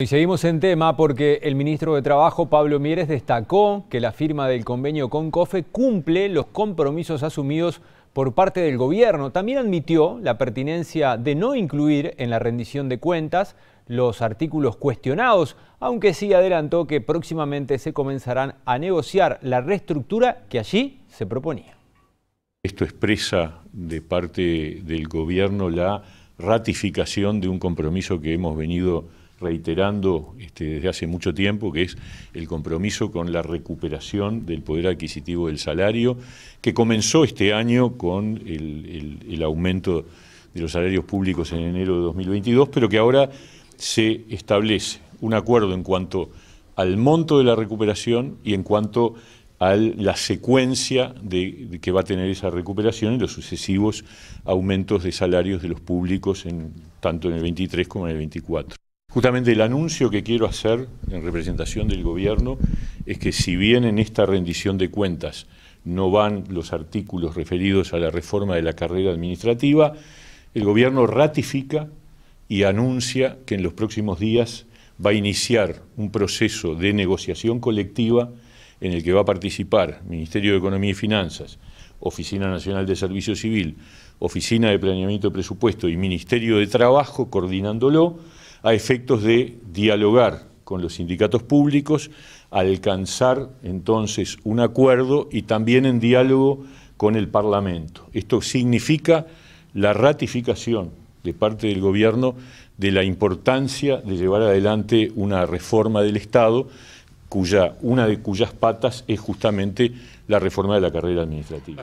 Y seguimos en tema porque el ministro de Trabajo, Pablo Mieres, destacó que la firma del convenio con COFE cumple los compromisos asumidos por parte del gobierno. También admitió la pertinencia de no incluir en la rendición de cuentas los artículos cuestionados, aunque sí adelantó que próximamente se comenzarán a negociar la reestructura que allí se proponía. Esto expresa de parte del gobierno la ratificación de un compromiso que hemos venido reiterando este, desde hace mucho tiempo, que es el compromiso con la recuperación del poder adquisitivo del salario, que comenzó este año con el, aumento de los salarios públicos en enero de 2022, pero que ahora se establece un acuerdo en cuanto al monto de la recuperación y en cuanto a la secuencia de, que va a tener esa recuperación y los sucesivos aumentos de salarios de los públicos en, tanto en el 23 como en el 24. Justamente el anuncio que quiero hacer en representación del gobierno es que si bien en esta rendición de cuentas no van los artículos referidos a la reforma de la carrera administrativa, el gobierno ratifica y anuncia que en los próximos días va a iniciar un proceso de negociación colectiva en el que va a participar Ministerio de Economía y Finanzas, Oficina Nacional de Servicio Civil, Oficina de Planeamiento de Presupuesto y Ministerio de Trabajo coordinándolo a efectos de dialogar con los sindicatos públicos, alcanzar entonces un acuerdo y también en diálogo con el Parlamento. Esto significa la ratificación de parte del Gobierno de la importancia de llevar adelante una reforma del Estado, cuya, una de cuyas patas es justamente la reforma de la carrera administrativa.